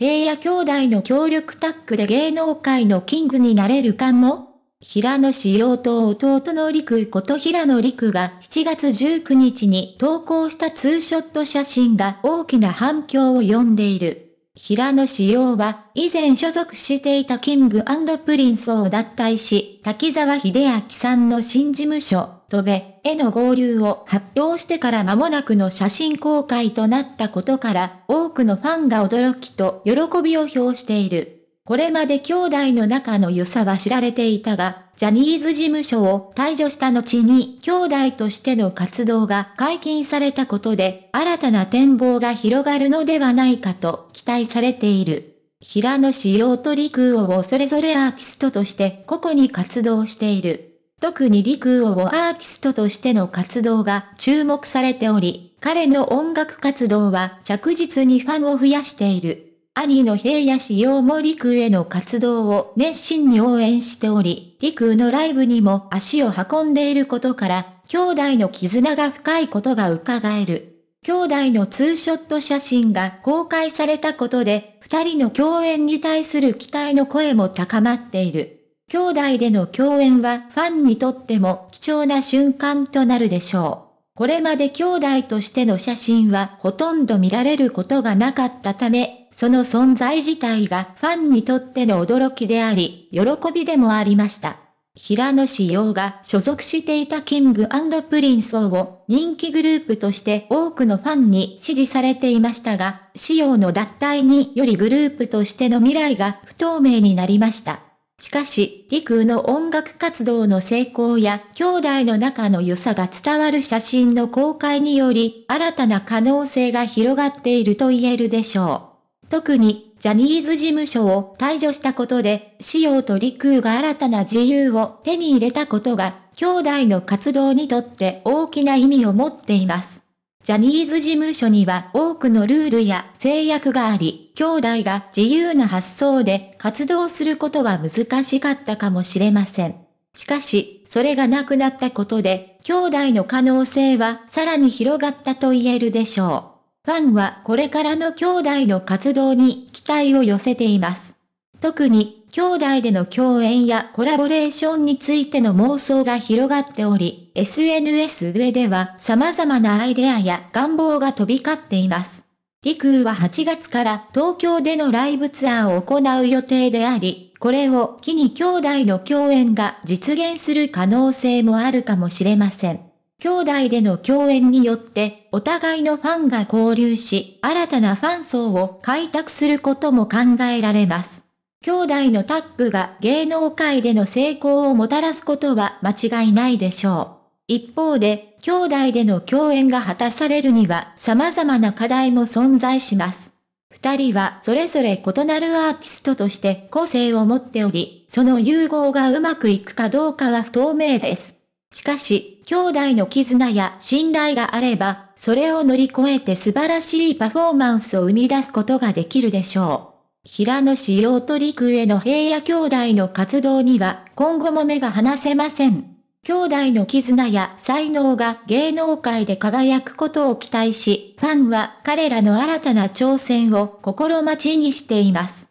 平野兄弟の協力タッグで芸能界のキングになれるかも平野志陽と弟の陸こと平野陸が7月19日に投稿したツーショット写真が大きな反響を呼んでいる。平野紫耀は、以前所属していたキングプリンスを脱退し、滝沢秀明さんの新事務所、戸べへの合流を発表してから間もなくの写真公開となったことから、多くのファンが驚きと喜びを表している。これまで兄弟の仲の良さは知られていたが、ジャニーズ事務所を退場した後に兄弟としての活動が解禁されたことで、新たな展望が広がるのではないかと期待されている。平野紫耀と陸王をそれぞれアーティストとして個々に活動している。特に陸王をアーティストとしての活動が注目されており、彼の音楽活動は着実にファンを増やしている。兄の平野紫耀も陸への活動を熱心に応援しており、陸のライブにも足を運んでいることから、兄弟の絆が深いことが伺える。兄弟のツーショット写真が公開されたことで、二人の共演に対する期待の声も高まっている。兄弟での共演はファンにとっても貴重な瞬間となるでしょう。これまで兄弟としての写真はほとんど見られることがなかったためその存在自体がファンにとっての驚きであり、喜びでもありました。平野紫耀が所属していたキングプリンスを人気グループとして多くのファンに支持されていましたが、志陽の脱退によりグループとしての未来が不透明になりました。しかし、陸の音楽活動の成功や兄弟の仲の良さが伝わる写真の公開により、新たな可能性が広がっていると言えるでしょう。特に、ジャニーズ事務所を退場したことで、仕様と陸空が新たな自由を手に入れたことが、兄弟の活動にとって大きな意味を持っています。ジャニーズ事務所には多くのルールや制約があり、兄弟が自由な発想で活動することは難しかったかもしれません。しかし、それがなくなったことで、兄弟の可能性はさらに広がったと言えるでしょう。ファンはこれからの兄弟の活動に期待を寄せています。特に、兄弟での共演やコラボレーションについての妄想が広がっており、SNS 上では様々なアイデアや願望が飛び交っています。リクーは8月から東京でのライブツアーを行う予定であり、これを機に兄弟の共演が実現する可能性もあるかもしれません。兄弟での共演によってお互いのファンが交流し、新たなファン層を開拓することも考えられます。兄弟のタッグが芸能界での成功をもたらすことは間違いないでしょう。一方で、兄弟での共演が果たされるには様々な課題も存在します。二人はそれぞれ異なるアーティストとして個性を持っており、その融合がうまくいくかどうかは不透明です。しかし、兄弟の絆や信頼があれば、それを乗り越えて素晴らしいパフォーマンスを生み出すことができるでしょう。平野志陽と陸への平野兄弟の活動には、今後も目が離せません。兄弟の絆や才能が芸能界で輝くことを期待し、ファンは彼らの新たな挑戦を心待ちにしています。